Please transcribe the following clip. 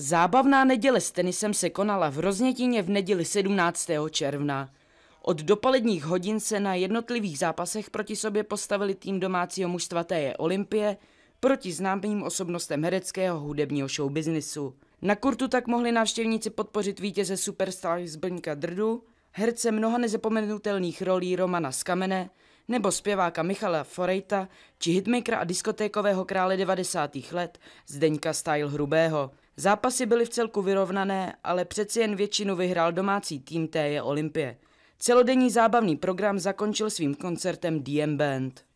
Zábavná neděle s tenisem se konala v Roznětíně v neděli 17. června. Od dopoledních hodin se na jednotlivých zápasech proti sobě postavili tým domácího mužstva Tj. Olympie proti známým osobnostem hereckého hudebního showbiznisu. Na kurtu tak mohli návštěvníci podpořit vítěze Superstar Zbrňka Drdu, herce mnoha nezapomenutelných rolí Romana Skamene nebo zpěváka Michala Forejta či hitmakera a diskotékového krále 90. let Zdeňka Style Hrubého. Zápasy byly v celku vyrovnané, ale přeci jen většinu vyhrál domácí tým TJ Olympie. Celodenní zábavný program zakončil svým koncertem DM Band.